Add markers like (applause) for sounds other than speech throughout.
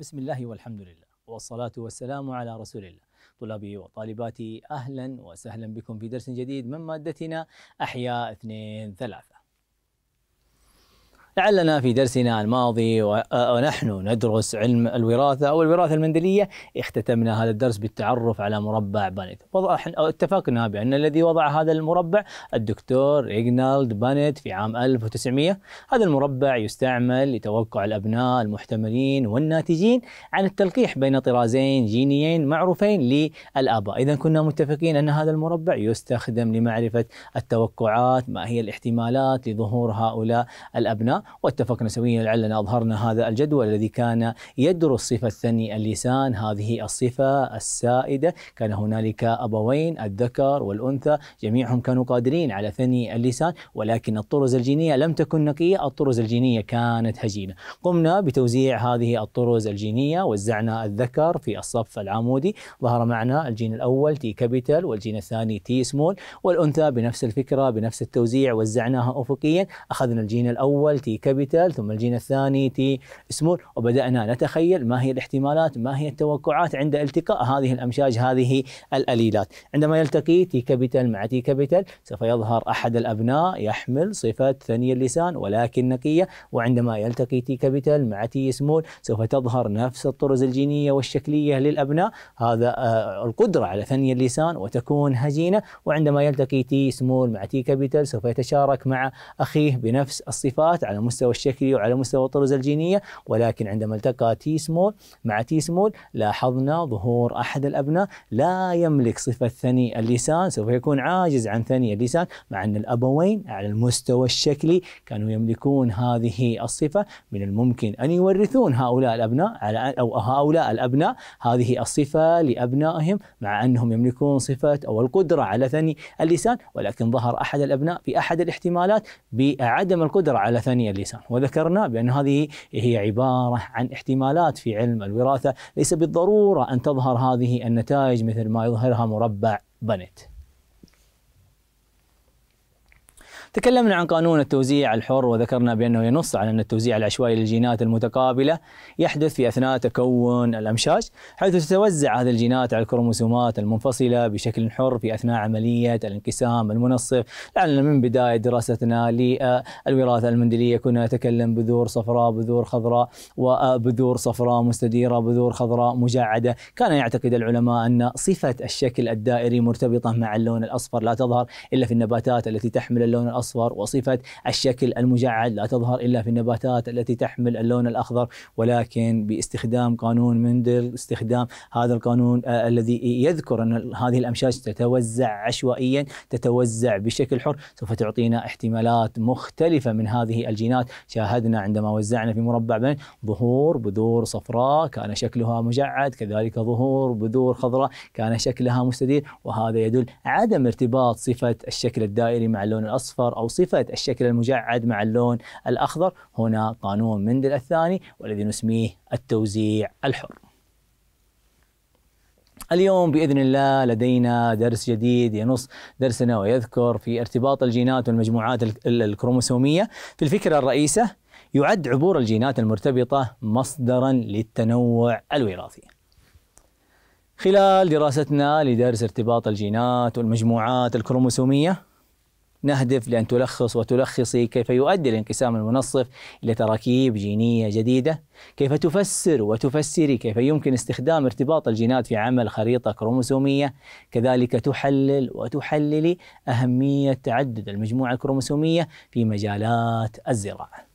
بسم الله والحمد لله والصلاة والسلام على رسول الله طلابي وطالباتي أهلا وسهلا بكم في درس جديد من مادتنا أحياء اثنين ثلاثة لعلنا في درسنا الماضي آه، ونحن ندرس علم الوراثة أو الوراثة المندلية اختتمنا هذا الدرس بالتعرف على مربع بانيت اتفقنا بأن الذي وضع هذا المربع الدكتور ريجنالد بانيت في عام 1900 هذا المربع يستعمل لتوقع الأبناء المحتملين والناتجين عن التلقيح بين طرازين جينيين معروفين للآباء إذا كنا متفقين أن هذا المربع يستخدم لمعرفة التوقعات ما هي الاحتمالات لظهور هؤلاء الأبناء واتفقنا سويا لعلنا أظهرنا هذا الجدول الذي كان يدرس صفة ثني اللسان هذه الصفة السائدة كان هنالك أبوين الذكر والأنثى جميعهم كانوا قادرين على ثني اللسان ولكن الطرز الجينية لم تكن نقية الطرز الجينية كانت هجينة قمنا بتوزيع هذه الطرز الجينية وزعنا الذكر في الصف العمودي ظهر معنا الجين الأول تي كابيتال والجين الثاني تي سمول والأنثى بنفس الفكرة بنفس التوزيع وزعناها أفقيا أخذنا الجين الأول تي تي كابيتال ثم الجين الثاني تي سمول وبدأنا نتخيل ما هي الاحتمالات ما هي التوقعات عند التقاء هذه الأمشاج هذه الأليلات عندما يلتقي تي كابيتال مع تي كابيتال سوف يظهر أحد الأبناء يحمل صفة ثني اللسان ولكن نقية وعندما يلتقي تي كابيتال مع تي سمول سوف تظهر نفس الطرز الجينية والشكلية للأبناء هذا آه، القدرة على ثني اللسان وتكون هجينة وعندما يلتقي تي سمول مع تي كابيتال سوف يتشارك مع أخيه بنفس الصفات على المستوى الشكلي وعلى مستوى الطرز الجينية ولكن عندما التقى تي سمول مع تي سمول لاحظنا ظهور أحد الأبناء لا يملك صفة ثني اللسان سوف يكون عاجز عن ثني اللسان مع أن الأبوين على المستوى الشكلي كانوا يملكون هذه الصفة من الممكن أن يورثون هؤلاء الأبناء على أو هؤلاء الأبناء هذه الصفة لأبنائهم مع أنهم يملكون صفة أو القدرة على ثني اللسان ولكن ظهر أحد الأبناء في أحد الاحتمالات بعدم القدرة على ثني اللسان وذكرنا بأن هذه هي عبارة عن احتمالات في علم الوراثة ليس بالضرورة أن تظهر هذه النتائج مثل ما يظهرها مربع بنت تكلمنا عن قانون التوزيع الحر وذكرنا بأنه ينص على أن التوزيع العشوائي للجينات المتقابلة يحدث في أثناء تكون الأمشاج حيث تتوزع هذه الجينات على الكروموسومات المنفصلة بشكل حر في أثناء عملية الانقسام المنصف لعلنا من بداية دراستنا للوراثة المندلية كنا نتكلم بذور صفراء بذور خضراء وبذور صفراء مستديرة بذور خضراء مجعدة كان يعتقد العلماء أن صفة الشكل الدائري مرتبطة مع اللون الأصفر لا تظهر إلا في النباتات التي تحمل اللون الأصفر الأصفر وصفة الشكل المجعد لا تظهر إلا في النباتات التي تحمل اللون الأخضر ولكن باستخدام قانون مندل استخدام هذا القانون آه الذي يذكر أن هذه الأمشاج تتوزع عشوائيا تتوزع بشكل حر سوف تعطينا احتمالات مختلفة من هذه الجينات شاهدنا عندما وزعنا في مربع بين ظهور بذور صفراء كان شكلها مجعد كذلك ظهور بذور خضراء كان شكلها مستدير وهذا يدل عدم ارتباط صفة الشكل الدائري مع اللون الأصفر الأخضر أو صفة الشكل المجعد مع اللون الأخضر هنا قانون مندل الثاني والذي نسميه التوزيع الحر اليوم باذن الله لدينا درس جديد ينص درسنا ويذكر في ارتباط الجينات والمجموعات الكروموسوميه في الفكره الرئيسه يعد عبور الجينات المرتبطه مصدرا للتنوع الوراثي. خلال دراستنا لدرس ارتباط الجينات والمجموعات الكروموسوميه نهدف لأن تلخص وتلخصي كيف يؤدي الانقسام المنصف إلى تراكيب جينية جديدة كيف تفسر وتفسري كيف يمكن استخدام ارتباط الجينات في عمل خريطة كروموسومية كذلك تحلل وتحللي أهمية تعدد المجموعة الكروموسومية في مجالات الزراعة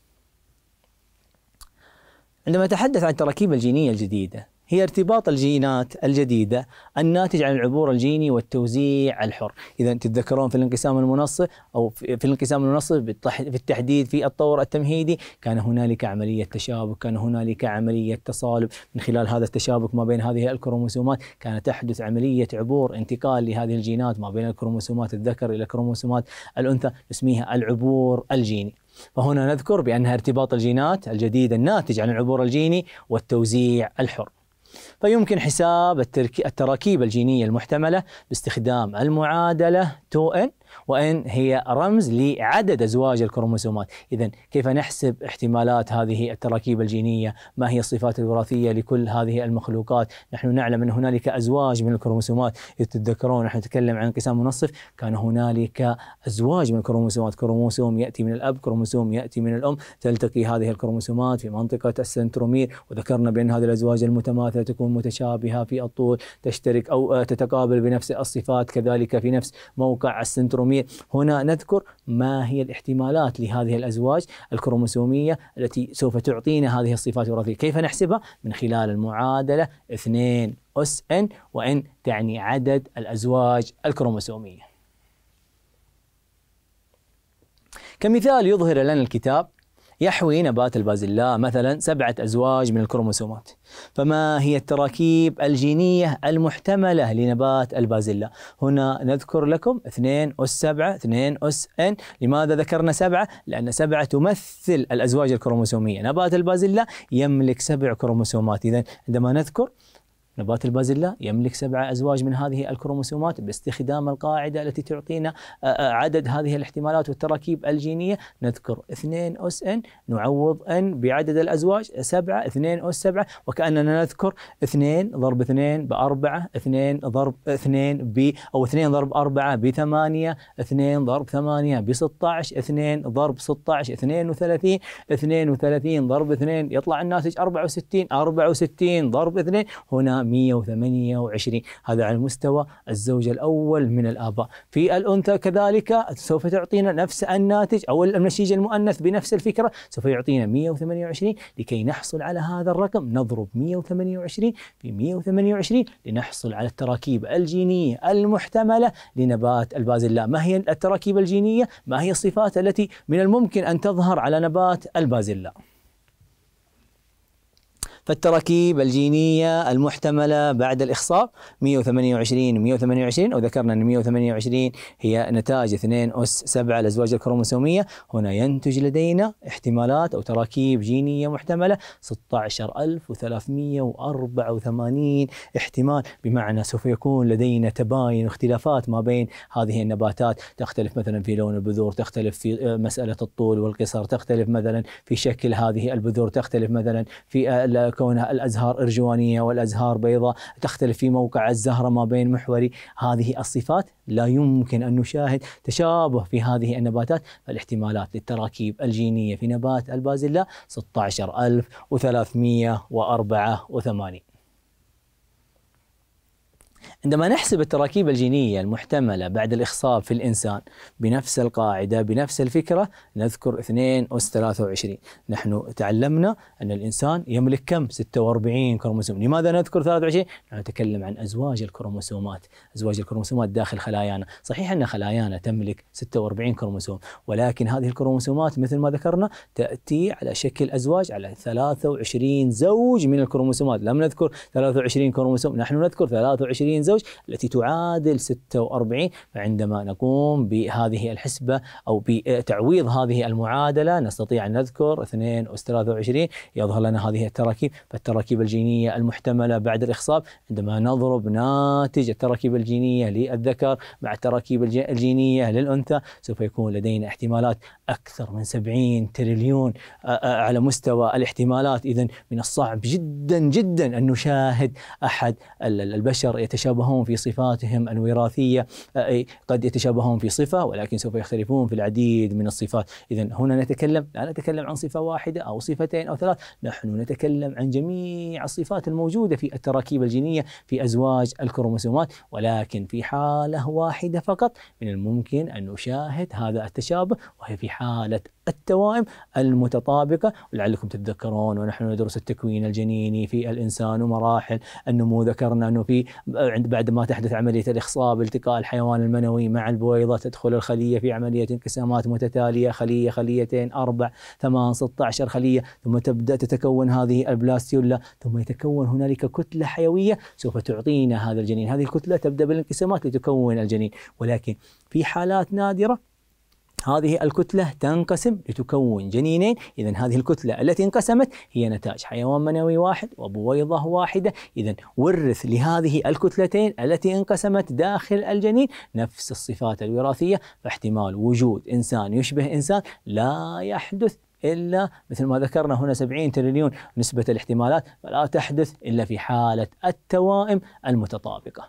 عندما أتحدث عن التراكيب الجينية الجديدة هي ارتباط الجينات الجديدة الناتج عن العبور الجيني والتوزيع الحر إذا تتذكرون في الانقسام المنصف أو في الانقسام المنصف بالتحديد في الطور التمهيدي كان هنالك عملية تشابك كان هنالك عملية تصالب من خلال هذا التشابك ما بين هذه الكروموسومات كانت تحدث عملية عبور انتقال لهذه الجينات ما بين الكروموسومات الذكر إلى كروموسومات الأنثى نسميها العبور الجيني فهنا نذكر بأنها ارتباط الجينات الجديدة الناتج عن العبور الجيني والتوزيع الحر فيمكن حساب التراكيب الجينية المحتملة باستخدام المعادلة 2n وإن هي رمز لعدد أزواج الكروموسومات إذا كيف نحسب احتمالات هذه التراكيب الجينية ما هي الصفات الوراثية لكل هذه المخلوقات نحن نعلم أن هنالك أزواج من الكروموسومات اذا تتذكرون نحن نتكلم عن انقسام منصف كان هنالك أزواج من الكروموسومات كروموسوم يأتي من الأب كروموسوم يأتي من الأم تلتقي هذه الكروموسومات في منطقة السنترومير وذكرنا بأن هذه الأزواج المتماثلة تكون متشابهة في الطول تشترك أو تتقابل بنفس الصفات كذلك في نفس موقع السنترومير الكروموسومية هنا نذكر ما هي الاحتمالات لهذه الأزواج الكروموسومية التي سوف تعطينا هذه الصفات الوراثية كيف نحسبها من خلال المعادلة 2 أس إن وإن تعني عدد الأزواج الكروموسومية كمثال يظهر لنا الكتاب يحوي نبات البازلاء مثلا سبعة أزواج من الكروموسومات فما هي التراكيب الجينية المحتملة لنبات البازلاء هنا نذكر لكم 2 أس 7 2 أس إن لماذا ذكرنا سبعة؟ لأن سبعة تمثل الأزواج الكروموسومية نبات البازلاء يملك سبع كروموسومات إذا عندما نذكر نبات البازيلا يملك سبعة أزواج من هذه الكروموسومات باستخدام القاعدة التي تعطينا آه، آه، عدد هذه الاحتمالات والتراكيب الجينية نذكر 2 أس إن نعوض إن بعدد الأزواج 7 2 أس 7 وكأننا نذكر 2 ضرب 2 ب 4 2 ضرب 2 ب أو 2 ضرب 4 ب 8 2 ضرب 8 ب 16 2 ضرب 16 32 32 ضرب 2 يطلع الناتج 64 64 ضرب 2 هنا 128 هذا على مستوى الزوج الأول من الآباء في الأنثى كذلك سوف تعطينا نفس الناتج أو النشيج المؤنث بنفس الفكرة سوف يعطينا 128 لكي نحصل على هذا الرقم نضرب 128 في 128 لنحصل على التراكيب الجينية المحتملة لنبات البازلاء ما هي التراكيب الجينية ما هي الصفات التي من الممكن أن تظهر على نبات البازلاء فالتراكيب الجينية المحتملة بعد الإخصاء 128 128 وذكرنا أن 128 هي نتاج 2 أس 7 الأزواج الكروموسومية هنا ينتج لدينا احتمالات أو تراكيب جينية محتملة 16384 احتمال بمعنى سوف يكون لدينا تباين واختلافات ما بين هذه النباتات تختلف مثلا في لون البذور تختلف في آه، مسألة الطول والقصر تختلف مثلا في شكل هذه البذور تختلف مثلا في آه، كونها الازهار ارجوانيه والازهار بيضاء تختلف في موقع الزهره ما بين محوري هذه الصفات لا يمكن ان نشاهد تشابه في هذه النباتات فالاحتمالات للتراكيب الجينيه في نبات البازلاء 16384 عندما نحسب التراكيب الجينية المحتملة بعد الإخصاب في الإنسان بنفس القاعدة بنفس الفكرة نذكر 2 أس 23 نحن تعلمنا أن الإنسان يملك كم 46 كروموسوم لماذا نذكر 23 نحن نتكلم عن أزواج الكروموسومات أزواج الكروموسومات داخل خلايانا صحيح أن خلايانا تملك 46 كروموسوم ولكن هذه الكروموسومات مثل ما ذكرنا تأتي على شكل أزواج على 23 زوج من الكروموسومات لم نذكر 23 كروموسوم نحن نذكر 23 ملايين زوج التي تعادل 46 فعندما نقوم بهذه الحسبة أو بتعويض هذه المعادلة نستطيع أن نذكر 2 أس 23 يظهر لنا هذه التراكيب فالتراكيب الجينية المحتملة بعد الإخصاب عندما نضرب ناتج التراكيب الجينية للذكر مع التراكيب الجينية للأنثى سوف يكون لدينا احتمالات أكثر من 70 تريليون على مستوى الاحتمالات إذا من الصعب جدا جدا أن نشاهد أحد البشر يتشارك يتشابهون في صفاتهم الوراثيه قد يتشابهون في صفه ولكن سوف يختلفون في العديد من الصفات اذا هنا نتكلم لا نتكلم عن صفه واحده او صفتين او ثلاث نحن نتكلم عن جميع الصفات الموجوده في التراكيب الجينيه في ازواج الكروموسومات ولكن في حاله واحده فقط من الممكن ان نشاهد هذا التشابه وهي في حاله التوائم المتطابقة ولعلكم تتذكرون ونحن ندرس التكوين الجنيني في الإنسان ومراحل النمو ذكرنا أنه في عند بعد ما تحدث عملية الإخصاب التقاء الحيوان المنوي مع البويضة تدخل الخلية في عملية انقسامات متتالية خلية خليتين أربع ثمان 16 خلية ثم تبدأ تتكون هذه البلاستيولا ثم يتكون هنالك كتلة حيوية سوف تعطينا هذا الجنين هذه الكتلة تبدأ بالانقسامات لتكون الجنين ولكن في حالات نادرة هذه الكتلة تنقسم لتكون جنينين إذا هذه الكتلة التي انقسمت هي نتاج حيوان منوي واحد وبويضة واحدة إذا ورث لهذه الكتلتين التي انقسمت داخل الجنين نفس الصفات الوراثية فاحتمال وجود إنسان يشبه إنسان لا يحدث الا مثل ما ذكرنا هنا 70 تريليون نسبه الاحتمالات فلا تحدث الا في حاله التوائم المتطابقه.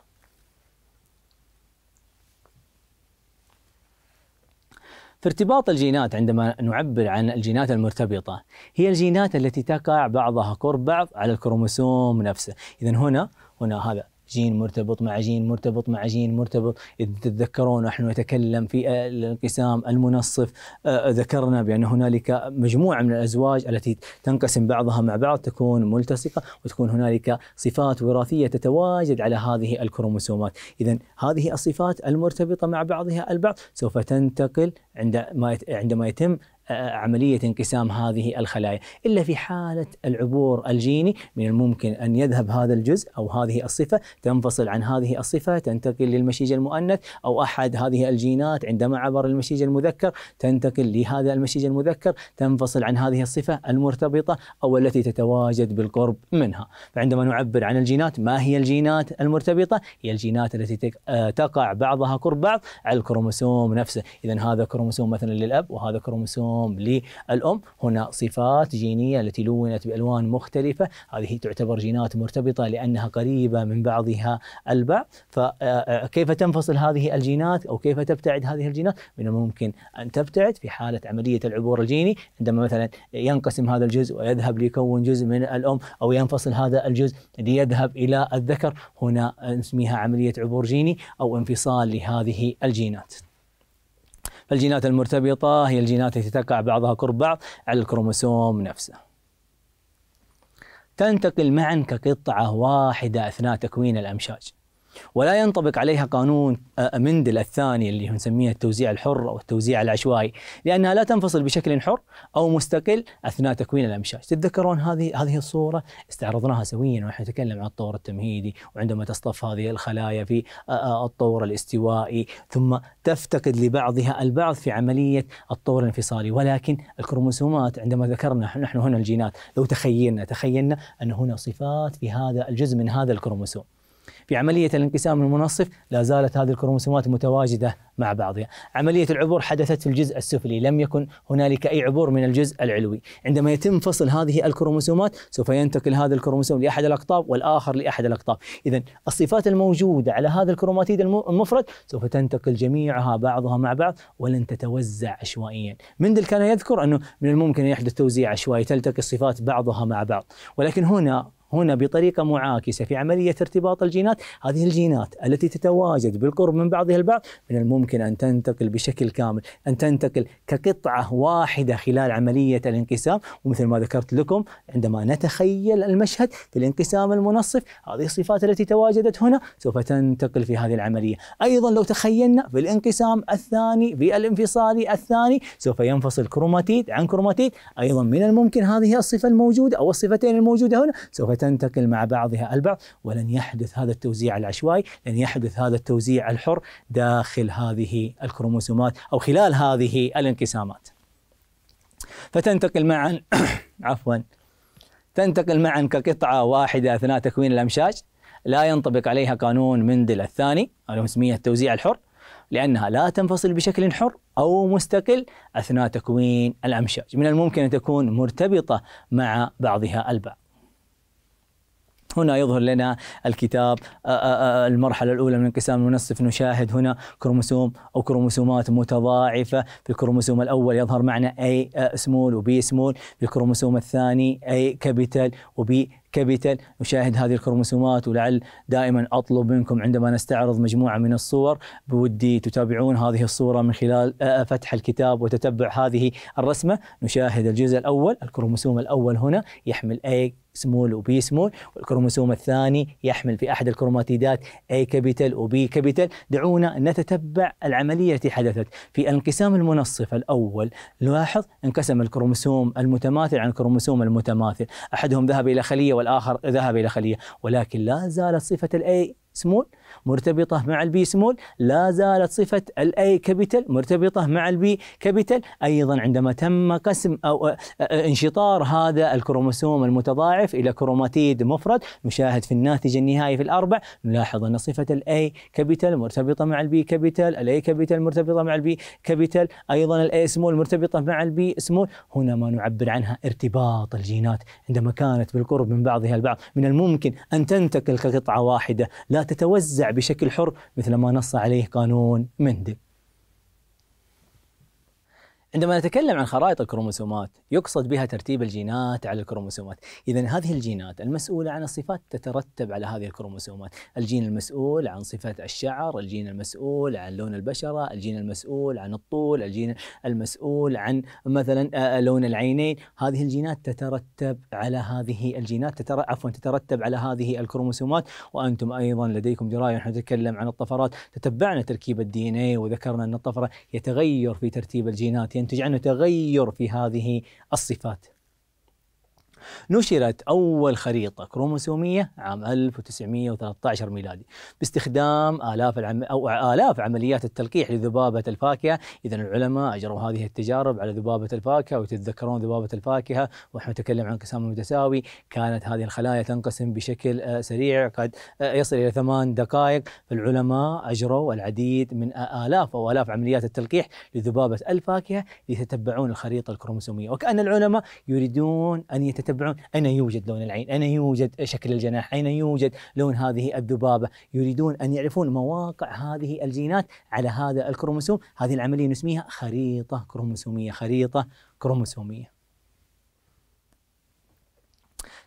فارتباط الجينات عندما نعبر عن الجينات المرتبطة هي الجينات التي تقع بعضها قرب بعض على الكروموسوم نفسه إذا هنا هنا هذا جين مرتبط مع جين مرتبط مع جين مرتبط إذا تتذكرون نحن نتكلم في الانقسام المنصف ذكرنا بأن هنالك مجموعة من الأزواج التي تنقسم بعضها مع بعض تكون ملتصقة وتكون هنالك صفات وراثية تتواجد على هذه الكروموسومات إذا هذه الصفات المرتبطة مع بعضها البعض سوف تنتقل عندما يتم عملية انقسام هذه الخلايا إلا في حالة العبور الجيني من الممكن أن يذهب هذا الجزء أو هذه الصفة تنفصل عن هذه الصفة تنتقل للمشيج المؤنث أو أحد هذه الجينات عندما عبر المشيج المذكر تنتقل لهذا المشيج المذكر تنفصل عن هذه الصفة المرتبطة أو التي تتواجد بالقرب منها فعندما نعبر عن الجينات ما هي الجينات المرتبطة هي الجينات التي آه، تقع بعضها قرب بعض على الكروموسوم نفسه إذا هذا كروموسوم مثلا للأب وهذا كروموسوم الأم للأم هنا صفات جينية التي لونت بألوان مختلفة هذه تعتبر جينات مرتبطة لأنها قريبة من بعضها البعض فكيف آه، آه، تنفصل هذه الجينات أو كيف تبتعد هذه الجينات من الممكن أن تبتعد في حالة عملية العبور الجيني عندما مثلا ينقسم هذا الجزء ويذهب ليكون جزء من الأم أو ينفصل هذا الجزء ليذهب إلى الذكر هنا نسميها عملية عبور جيني أو انفصال لهذه الجينات فالجينات المرتبطة هي الجينات التي تقع بعضها قرب بعض على الكروموسوم نفسه تنتقل معا كقطعة واحدة أثناء تكوين الأمشاج ولا ينطبق عليها قانون آه، مندل الثاني اللي نسميه التوزيع الحر او التوزيع العشوائي لانها لا تنفصل بشكل حر او مستقل اثناء تكوين الامشاج، تتذكرون هذه هذه الصوره استعرضناها سويا ونحن نتكلم عن الطور التمهيدي وعندما تصطف هذه الخلايا في آه، آه، الطور الاستوائي ثم تفتقد لبعضها البعض في عمليه الطور الانفصالي ولكن الكروموسومات عندما ذكرنا نحن هنا الجينات لو تخيلنا تخيلنا ان هنا صفات في هذا الجزء من هذا الكروموسوم في عملية الانقسام المنصف لا زالت هذه الكروموسومات متواجدة مع بعضها عملية العبور حدثت في الجزء السفلي لم يكن هنالك أي عبور من الجزء العلوي عندما يتم فصل هذه الكروموسومات سوف ينتقل هذا الكروموسوم لأحد الأقطاب والآخر لأحد الأقطاب إذا الصفات الموجودة على هذا الكروماتيد المفرد سوف تنتقل جميعها بعضها مع بعض ولن تتوزع عشوائيا مندل كان يذكر أنه من الممكن أن يحدث توزيع عشوائي تلتقي الصفات بعضها مع بعض ولكن هنا هنا بطريقه معاكسه في عمليه ارتباط الجينات، هذه الجينات التي تتواجد بالقرب من بعضها البعض من الممكن ان تنتقل بشكل كامل، ان تنتقل كقطعه واحده خلال عمليه الانقسام، ومثل ما ذكرت لكم عندما نتخيل المشهد في الانقسام المنصف، هذه الصفات التي تواجدت هنا سوف تنتقل في هذه العمليه، ايضا لو تخيلنا في الانقسام الثاني في الانفصالي الثاني سوف ينفصل كروماتيد عن كروماتيد، ايضا من الممكن هذه الصفه الموجوده او الصفتين الموجوده هنا سوف وتنتقل مع بعضها البعض ولن يحدث هذا التوزيع العشوائي لن يحدث هذا التوزيع الحر داخل هذه الكروموسومات أو خلال هذه الانقسامات فتنتقل معا (coughs) عفوا تنتقل معا كقطعة واحدة أثناء تكوين الأمشاج لا ينطبق عليها قانون مندل الثاني أو مسميه التوزيع الحر لأنها لا تنفصل بشكل حر أو مستقل أثناء تكوين الأمشاج من الممكن أن تكون مرتبطة مع بعضها البعض هنا يظهر لنا الكتاب آه، آه، آه، المرحلة الأولى من انقسام المنصف نشاهد هنا كروموسوم أو كروموسومات متضاعفة في الكروموسوم الأول يظهر معنا أي سمول وبي سمول في الكروموسوم الثاني أي كابيتال وبي كابيتال نشاهد هذه الكروموسومات ولعل دائما اطلب منكم عندما نستعرض مجموعه من الصور بودي تتابعون هذه الصوره من خلال فتح الكتاب وتتبع هذه الرسمه نشاهد الجزء الاول الكروموسوم الاول هنا يحمل اي سمول وبي سمول والكروموسوم الثاني يحمل في أحد الكروماتيدات اي كابيتال وبي كابيتال دعونا نتتبع العملية التي حدثت في الانقسام المنصف الأول نلاحظ انقسم الكروموسوم المتماثل عن الكروموسوم المتماثل أحدهم ذهب إلى خلية والآخر ذهب إلى خلية ولكن لا زالت صفة الأي سمول مرتبطة مع البي سمول لا زالت صفة الاي كابيتال مرتبطة مع البي كابيتال أيضا عندما تم قسم أو انشطار هذا الكروموسوم المتضاعف إلى كروماتيد مفرد نشاهد في الناتج النهائي في الأربع نلاحظ أن صفة الاي كابيتال مرتبطة مع البي كابيتال الاي كابيتال مرتبطة مع البي كابيتال أيضا الاي سمول مرتبطة مع البي سمول هنا ما نعبر عنها ارتباط الجينات عندما كانت بالقرب من بعضها البعض من الممكن أن تنتقل كقطعة واحدة لا تتوزع بشكل حر مثل ما نص عليه قانون مندل عندما نتكلم عن خرائط الكروموسومات يقصد بها ترتيب الجينات على الكروموسومات إذا هذه الجينات المسؤولة عن الصفات تترتب على هذه الكروموسومات الجين المسؤول عن صفة الشعر الجين المسؤول عن لون البشرة الجين المسؤول عن الطول الجين المسؤول عن مثلا آه، آه، لون العينين هذه الجينات تترتب على هذه الجينات تتر... عفوا تترتب على هذه الكروموسومات وأنتم أيضا لديكم دراية نحن نتكلم عن الطفرات تتبعنا تركيب الدي ان اي وذكرنا أن الطفرة يتغير في ترتيب الجينات ينتج عنه تغير في هذه الصفات نشرت أول خريطة كروموسومية عام 1913 ميلادي باستخدام آلاف العم أو آلاف عمليات التلقيح لذبابة الفاكهة إذا العلماء أجروا هذه التجارب على ذبابة الفاكهة وتتذكرون ذبابة الفاكهة ونحن نتكلم عن انقسام متساوي كانت هذه الخلايا تنقسم بشكل آه، سريع قد آه، يصل إلى ثمان دقائق فالعلماء أجروا العديد من آه، آلاف أو آلاف عمليات التلقيح لذبابة الفاكهة ليتتبعون الخريطة الكروموسومية وكأن العلماء يريدون أن يتتبعون يتبعون أين يوجد لون العين أين يوجد شكل الجناح أين يوجد لون هذه الذبابة يريدون أن يعرفون مواقع هذه الجينات على هذا الكروموسوم هذه العملية نسميها خريطة كروموسومية خريطة كروموسومية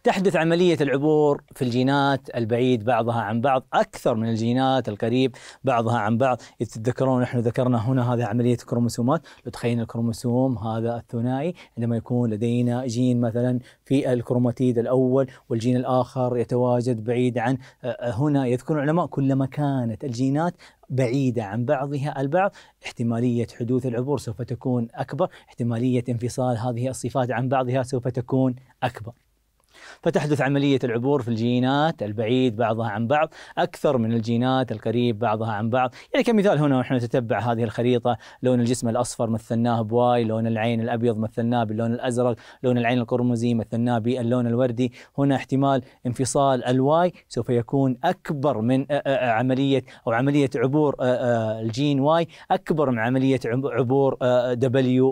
تحدث عملية العبور في الجينات البعيد بعضها عن بعض أكثر من الجينات القريب بعضها عن بعض إذا تتذكرون نحن ذكرنا هنا هذا عملية كروموسومات لو تخيلنا الكروموسوم هذا الثنائي عندما يكون لدينا جين مثلا في الكروماتيد الأول والجين الآخر يتواجد بعيد عن آه، هنا يذكر العلماء كلما كانت الجينات بعيدة عن بعضها البعض احتمالية حدوث العبور سوف تكون أكبر احتمالية انفصال هذه الصفات عن بعضها سوف تكون أكبر فتحدث عملية العبور في الجينات البعيد بعضها عن بعض أكثر من الجينات القريب بعضها عن بعض يعني كمثال هنا ونحن نتتبع هذه الخريطة لون الجسم الأصفر مثلناه بواي لون العين الأبيض مثلناه باللون الأزرق لون العين القرمزي مثلناه باللون الوردي هنا احتمال انفصال الواي سوف يكون أكبر من آه، آه، آه، عملية أو عملية عبور الجين واي أكبر من عملية عبور دبليو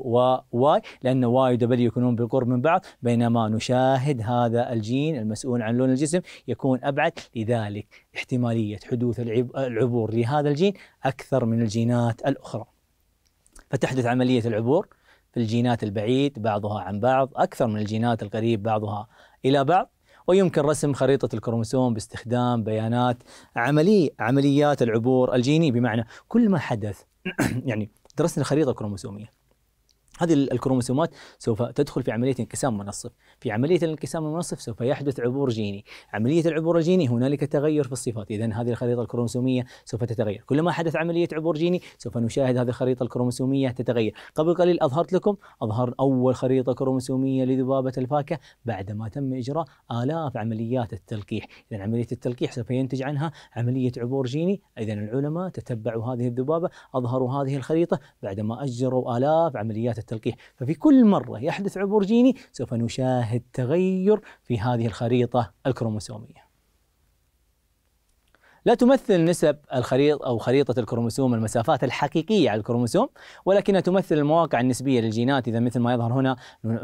وواي لأن واي ودبليو يكونون بالقرب من بعض بينما نشاهد هذا الجين المسؤول عن لون الجسم يكون أبعد لذلك احتمالية حدوث العبور لهذا الجين أكثر من الجينات الأخرى فتحدث عملية العبور في الجينات البعيد بعضها عن بعض أكثر من الجينات القريب بعضها إلى بعض ويمكن رسم خريطة الكروموسوم باستخدام بيانات عملي عمليات العبور الجيني بمعنى كل ما حدث (clears throat) يعني درسنا خريطة كروموسومية هذه الكروموسومات سوف تدخل في عمليه انقسام منصف، في عمليه الانقسام المنصف سوف يحدث عبور جيني، عمليه العبور الجيني هنالك تغير في الصفات، اذا هذه الخريطه الكروموسوميه سوف تتغير، كلما حدث عمليه عبور جيني سوف نشاهد هذه الخريطه الكروموسوميه تتغير، قبل قليل اظهرت لكم اظهر اول خريطه كروموسوميه لذبابه الفاكهه بعدما تم اجراء الاف عمليات التلقيح، اذا عمليه التلقيح سوف ينتج عنها عمليه عبور جيني، اذا العلماء تتبعوا هذه الذبابه، اظهروا هذه الخريطه بعدما اجروا الاف عمليات التلقيح ففي كل مرة يحدث عبور جيني سوف نشاهد تغير في هذه الخريطة الكروموسومية لا تمثل نسب الخريطة أو خريطة الكروموسوم المسافات الحقيقية على الكروموسوم ولكنها تمثل المواقع النسبية للجينات إذا مثل ما يظهر هنا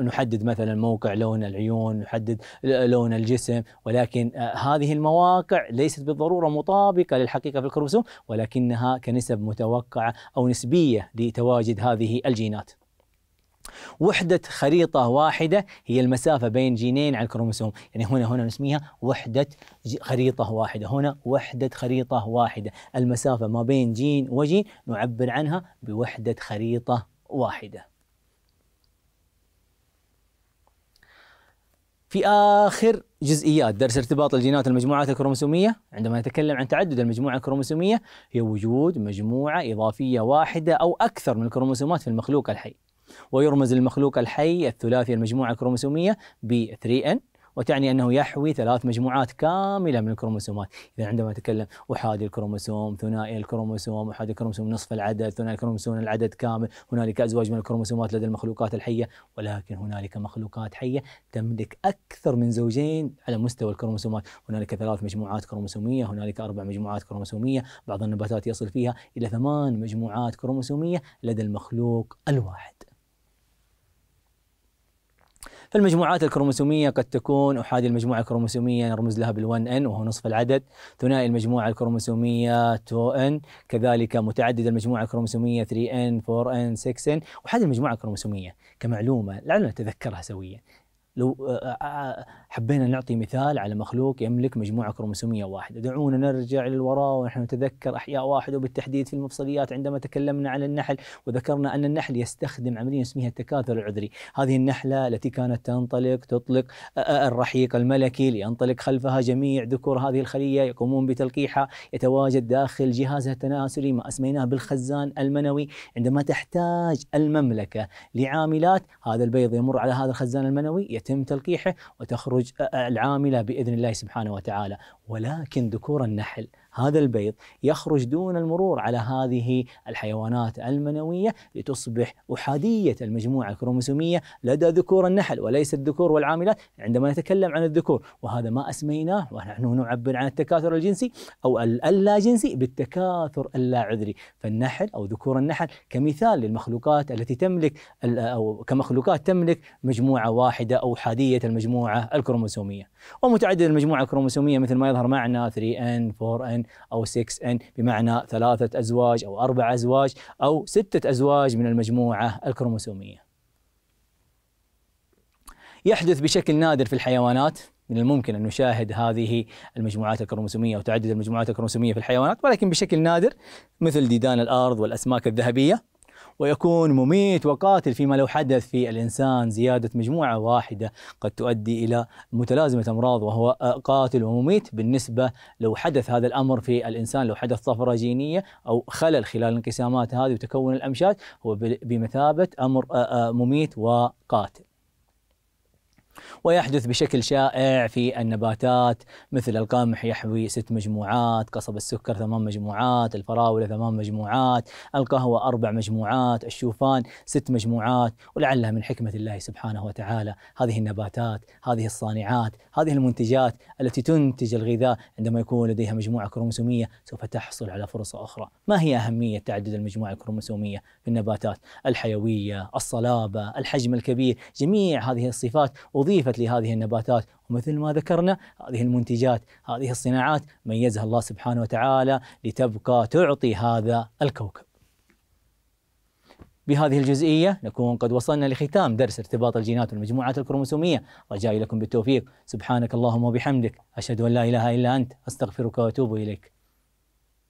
نحدد مثلا موقع لون العيون نحدد لون الجسم ولكن آه، هذه المواقع ليست بالضرورة مطابقة للحقيقة في الكروموسوم ولكنها كنسب متوقعة أو نسبية لتواجد هذه الجينات وحدة خريطة واحدة هي المسافة بين جينين على الكروموسوم يعني هنا هنا نسميها وحدة خريطة واحدة هنا وحدة خريطة واحدة المسافة ما بين جين وجين نعبر عنها بوحدة خريطة واحدة في آخر جزئيات درس ارتباط الجينات المجموعات الكروموسومية عندما نتكلم عن تعدد المجموعة الكروموسومية هي وجود مجموعة إضافية واحدة أو أكثر من الكروموسومات في المخلوق الحي ويرمز المخلوق الحي الثلاثي المجموعة الكروموسومية ب 3N وتعني انه يحوي ثلاث مجموعات كامله من الكروموسومات، اذا عندما نتكلم احادي الكروموسوم، ثنائي الكروموسوم، احادي الكروموسوم نصف العدد، ثنائي الكروموسوم العدد كامل، هنالك ازواج من الكروموسومات لدى المخلوقات الحيه، ولكن هنالك مخلوقات حيه تملك اكثر من زوجين على مستوى الكروموسومات، هنالك ثلاث مجموعات كروموسوميه، هنالك اربع مجموعات كروموسوميه، بعض النباتات يصل فيها الى ثمان مجموعات كروموسوميه لدى المخلوق الواحد. فالمجموعات الكروموسوميه قد تكون احادي المجموعه الكروموسوميه نرمز لها بال1 ان وهو نصف العدد، ثنائي المجموعه الكروموسوميه 2 ان، كذلك متعدد المجموعه الكروموسوميه 3 ان 4 ان 6 ان، احادي المجموعه الكروموسوميه كمعلومه لعلنا نتذكرها سويا، لو حبينا نعطي مثال على مخلوق يملك مجموعة كروموسومية واحدة دعونا نرجع للوراء ونحن نتذكر أحياء واحدة وبالتحديد في المفصليات عندما تكلمنا عن النحل وذكرنا أن النحل يستخدم عملية نسميها التكاثر العذري هذه النحلة التي كانت تنطلق تطلق الرحيق الملكي لينطلق خلفها جميع ذكور هذه الخلية يقومون بتلقيحها يتواجد داخل جهازها التناسلي ما أسميناه بالخزان المنوي عندما تحتاج المملكة لعاملات هذا البيض يمر على هذا الخزان المنوي يتم تلقيحه وتخرج العامله باذن الله سبحانه وتعالى ولكن ذكور النحل هذا البيض يخرج دون المرور على هذه الحيوانات المنويه لتصبح احاديه المجموعه الكروموسوميه لدى ذكور النحل وليس الذكور والعاملات عندما نتكلم عن الذكور وهذا ما اسميناه ونحن نعبر عن التكاثر الجنسي او اللا جنسي بالتكاثر اللا عذري فالنحل او ذكور النحل كمثال للمخلوقات التي تملك او كمخلوقات تملك مجموعه واحده او احاديه المجموعه الكروموسوميه ومتعدد المجموعه الكروموسوميه مثل ما يظهر معنى 3 ان 4 ان او 6 ان بمعنى ثلاثه ازواج او اربع ازواج او سته ازواج من المجموعه الكروموسوميه. يحدث بشكل نادر في الحيوانات من الممكن أن نشاهد هذه المجموعات الكروموسومية وتعدد المجموعات الكروموسومية في الحيوانات ولكن بشكل نادر مثل ديدان الأرض والأسماك الذهبية ويكون مميت وقاتل فيما لو حدث في الإنسان زيادة مجموعة واحدة قد تؤدي إلى متلازمة أمراض وهو قاتل ومميت بالنسبة لو حدث هذا الأمر في الإنسان لو حدث طفرة جينية أو خلل خلال الانقسامات هذه وتكون الأمشاج هو بمثابة أمر آه، آه، مميت وقاتل ويحدث بشكل شائع في النباتات مثل القمح يحوي ست مجموعات قصب السكر ثمان مجموعات الفراولة ثمان مجموعات القهوة أربع مجموعات الشوفان ست مجموعات ولعلها من حكمة الله سبحانه وتعالى هذه النباتات هذه الصانعات هذه المنتجات التي تنتج الغذاء عندما يكون لديها مجموعة كروموسومية سوف تحصل على فرصة أخرى ما هي أهمية تعدد المجموعة الكروموسومية في النباتات الحيوية الصلابة الحجم الكبير جميع هذه الصفات أضيف أضيفت لهذه النباتات ومثل ما ذكرنا هذه المنتجات هذه الصناعات ميزها الله سبحانه وتعالى لتبقى تعطي هذا الكوكب بهذه الجزئية نكون قد وصلنا لختام درس ارتباط الجينات والمجموعات الكروموسومية رجائي لكم بالتوفيق سبحانك اللهم وبحمدك أشهد أن لا إله إلا أنت أستغفرك وأتوب إليك